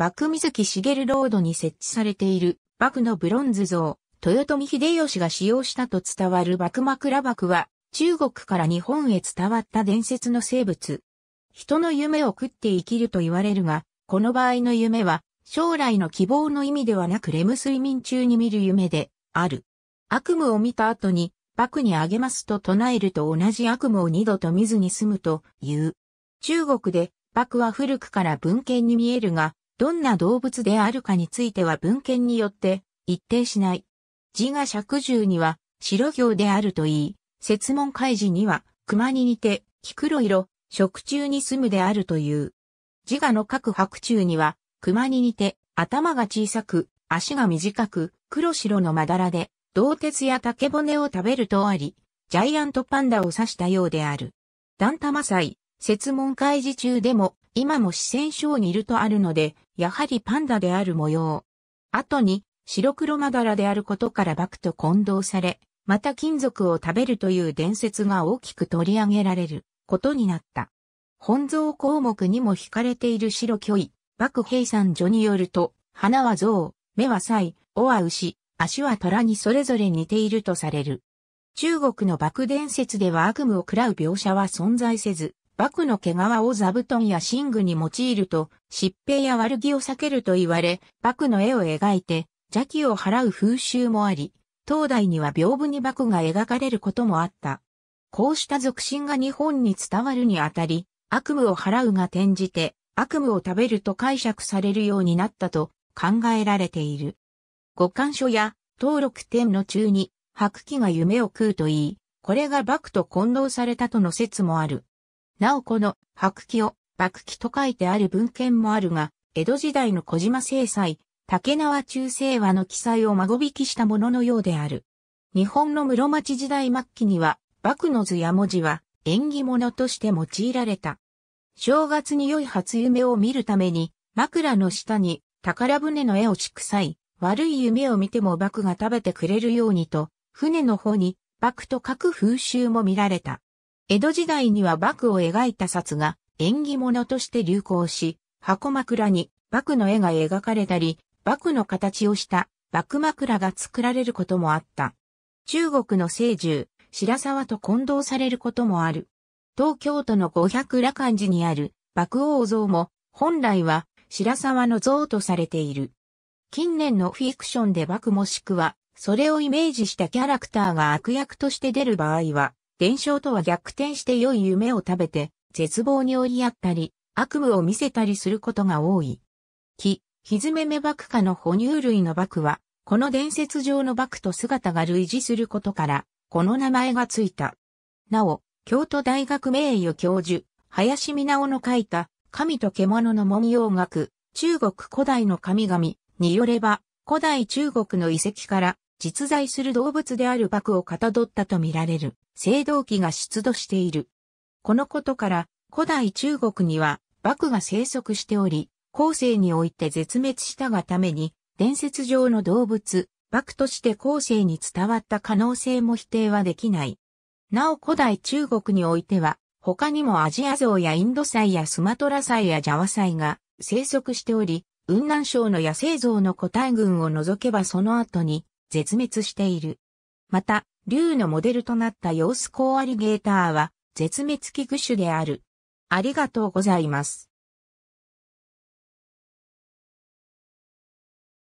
バク水木しげるロードに設置されている、バクのブロンズ像、豊臣秀吉が使用したと伝わる幕枕バは、中国から日本へ伝わった伝説の生物。人の夢を食って生きると言われるが、この場合の夢は、将来の希望の意味ではなくレム睡眠中に見る夢で、ある。悪夢を見た後に、幕にあげますと唱えると同じ悪夢を二度と見ずに済むという。中国で、幕は古くから文献に見えるが、どんな動物であるかについては文献によって一定しない。自我尺十には白行であるといい、説問開示には熊に似て、黄黒色、食虫に住むであるという。自我の各白中には、熊に似て、頭が小さく、足が短く、黒白のまだらで、銅鉄や竹骨を食べるとあり、ジャイアントパンダを指したようである。ダンタマサイ、説問開示中でも、今も四川省にいるとあるので、やはりパンダである模様。後に、白黒マダラであることからバクと混同され、また金属を食べるという伝説が大きく取り上げられることになった。本像項目にも惹かれている白巨位、幕平山女によると、花は象、目は才、尾は牛、足は虎にそれぞれ似ているとされる。中国の爆伝説では悪夢を喰らう描写は存在せず、バクの毛皮を座布団や寝具に用いると、疾病や悪気を避けると言われ、バクの絵を描いて、邪気を払う風習もあり、当代には屏風に幕が描かれることもあった。こうした俗心が日本に伝わるにあたり、悪夢を払うが転じて、悪夢を食べると解釈されるようになったと考えられている。五感書や登録点の中に白気が夢を食うといい、これが幕と混同されたとの説もある。なおこの白記を白記と書いてある文献もあるが、江戸時代の小島正裁、竹縄中世和の記載を孫引きしたもののようである。日本の室町時代末期には、幕の図や文字は縁起物として用いられた。正月に良い初夢を見るために、枕の下に宝船の絵を敷く際、悪い夢を見ても幕が食べてくれるようにと、船の方に幕と書く風習も見られた。江戸時代には幕を描いた札が縁起物として流行し、箱枕に幕の絵が描かれたり、幕の形をした幕枕が作られることもあった。中国の聖獣、白沢と混同されることもある。東京都の五百羅漢寺にある幕王像も本来は白沢の像とされている。近年のフィクションで幕もしくは、それをイメージしたキャラクターが悪役として出る場合は、伝承とは逆転して良い夢を食べて、絶望に追いやったり、悪夢を見せたりすることが多い。木、ひずめめバクの哺乳類のバクは、この伝説上のバクと姿が類似することから、この名前がついた。なお、京都大学名誉教授、林美直の書いた、神と獣の文様学、中国古代の神々によれば、古代中国の遺跡から実在する動物であるバクをかたどったとみられる青銅器が出土している。このことから古代中国にはバクが生息しており、後世において絶滅したがために伝説上の動物、バクとして後世に伝わった可能性も否定はできない。なお古代中国においては他にもアジアゾウやインドサイやスマトラサイやジャワサイが生息しており、雲南省の野生像の個体群を除けばその後に絶滅している。また、竜のモデルとなったヨースコーアリゲーターは絶滅危惧種である。ありがとうございます。